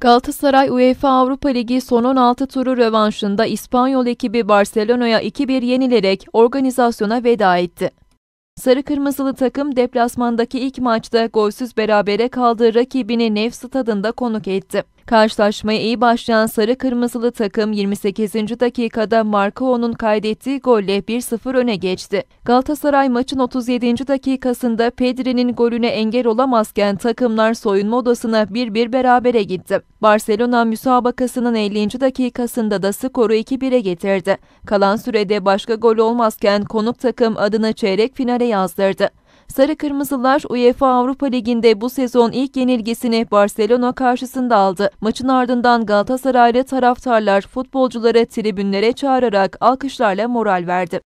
Galatasaray UEFA Avrupa Ligi son 16 turu revanşında İspanyol ekibi Barcelona'ya 2-1 yenilerek organizasyona veda etti. Sarı Kırmızılı takım deplasmandaki ilk maçta golsüz berabere kaldığı rakibini Nev Stadında konuk etti. Karşılaşmaya iyi başlayan sarı kırmızılı takım 28. dakikada Marko'nun kaydettiği golle 1-0 öne geçti. Galatasaray maçın 37. dakikasında Pedri'nin golüne engel olamazken takımlar soyunma odasına 1-1 berabere gitti. Barcelona müsabakasının 50. dakikasında da skoru 2-1'e getirdi. Kalan sürede başka gol olmazken konuk takım adını çeyrek finale yazdırdı. Sarı Kırmızılar UEFA Avrupa Ligi'nde bu sezon ilk yenilgisini Barcelona karşısında aldı. Maçın ardından Galatasaraylı taraftarlar futbolcuları tribünlere çağırarak alkışlarla moral verdi.